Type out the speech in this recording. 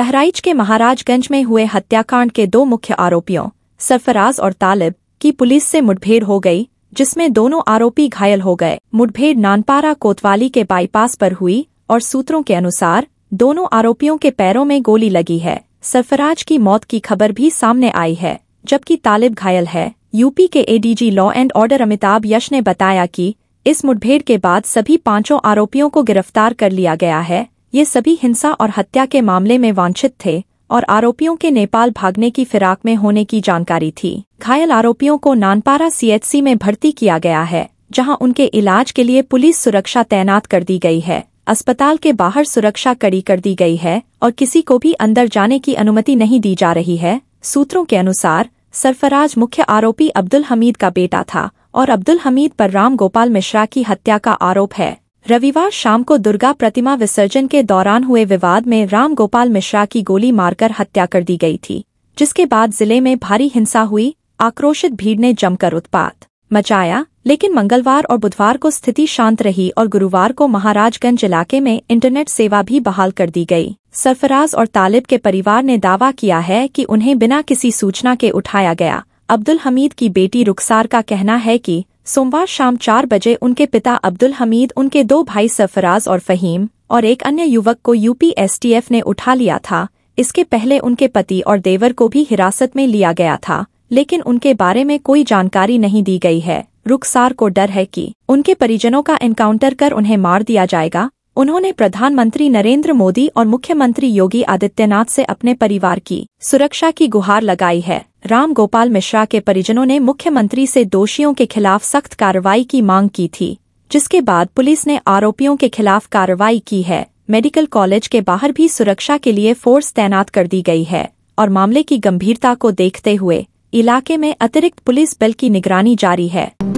बहराइच के महाराजगंज में हुए हत्याकांड के दो मुख्य आरोपियों सरफराज और तालिब की पुलिस से मुठभेड़ हो गई जिसमें दोनों आरोपी घायल हो गए मुठभेड़ नानपारा कोतवाली के बाईपास पर हुई और सूत्रों के अनुसार दोनों आरोपियों के पैरों में गोली लगी है सरफराज की मौत की खबर भी सामने आई है जबकि तालिब घायल है यूपी के ADG law and order Amitabh Yash ने बताया कि इस मुठभेड़ के बाद सभी पांचों आरोपियों को गिरफ्तार कर लिया गया है ये सभी हिंसा और हत्या के मामले में वांछित थे और आरोपियों के नेपाल भागने की फिराक में होने की जानकारी थी घायल आरोपियों को नानपारा सीएचसी में भर्ती किया गया है जहां उनके इलाज के लिए पुलिस सुरक्षा तैनात कर दी गई है अस्पताल के बाहर सुरक्षा कड़ी कर दी गई है और किसी को भी अंदर जाने की अनुमति नहीं दी जा रही है सूत्रों के अनुसार सरफराज मुख्य आरोपी अब्दुल हमीद का बेटा था और अब्दुल हमीद पर राम गोपाल मिश्रा की हत्या का आरोप है रविवार शाम को दुर्गा प्रतिमा विसर्जन के दौरान हुए विवाद में राम गोपाल मिश्रा की गोली मारकर हत्या कर दी गई थी जिसके बाद जिले में भारी हिंसा हुई आक्रोशित भीड़ ने जमकर उत्पात मचाया लेकिन मंगलवार और बुधवार को स्थिति शांत रही और गुरुवार को महाराजगंज इलाके में इंटरनेट सेवा भी बहाल कर दी गई सरफराज और तालिब के परिवार ने दावा किया है कि उन्हें बिना किसी सूचना के उठाया गया अब्दुल हमीद की बेटी रुखसार का कहना है कि सोमवार शाम चार बजे उनके पिता अब्दुल हमीद उनके दो भाई सरफराज और फहीम और एक अन्य युवक को यूपीएसटीएफ ने उठा लिया था इसके पहले उनके पति और देवर को भी हिरासत में लिया गया था लेकिन उनके बारे में कोई जानकारी नहीं दी गई है रुखसार को डर है कि उनके परिजनों का एनकाउंटर कर उन्हें मार दिया जाएगा उन्होंने प्रधानमंत्री नरेंद्र मोदी और मुख्यमंत्री योगी आदित्यनाथ से अपने परिवार की सुरक्षा की गुहार लगाई है राम गोपाल मिश्रा के परिजनों ने मुख्यमंत्री से दोषियों के खिलाफ सख्त कार्रवाई की मांग की थी जिसके बाद पुलिस ने आरोपियों के खिलाफ कार्रवाई की है मेडिकल कॉलेज के बाहर भी सुरक्षा के लिए फोर्स तैनात कर दी गई है और मामले की गंभीरता को देखते हुए इलाके में अतिरिक्त पुलिस बल की निगरानी जारी है